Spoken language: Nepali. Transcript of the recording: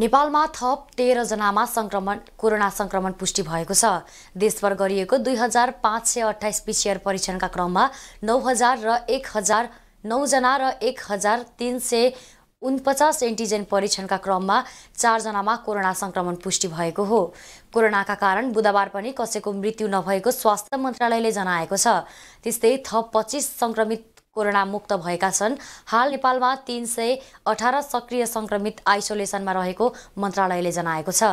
नेपालमा थप तेह्रजनामा सङ्क्रमण कोरोना सङ्क्रमण पुष्टि भएको छ देशभर गरिएको दुई हजार पाँच सय अठाइस पिसिआर परीक्षणका क्रममा नौ हजार र एक हजार नौजना र एक हजार तिन सय उनपचास एन्टिजेन परीक्षणका क्रममा चारजनामा कोरोना सङ्क्रमण पुष्टि भएको हो कोरोनाका कारण बुधबार पनि कसैको मृत्यु नभएको स्वास्थ्य मन्त्रालयले जनाएको छ त्यस्तै थप पच्चिस सङ्क्रमित कोरोना मुक्त भएका छन् हाल नेपालमा तीन सय अठार सक्रिय संक्रमित आइसोलेसनमा रहेको मन्त्रालयले जनाएको छ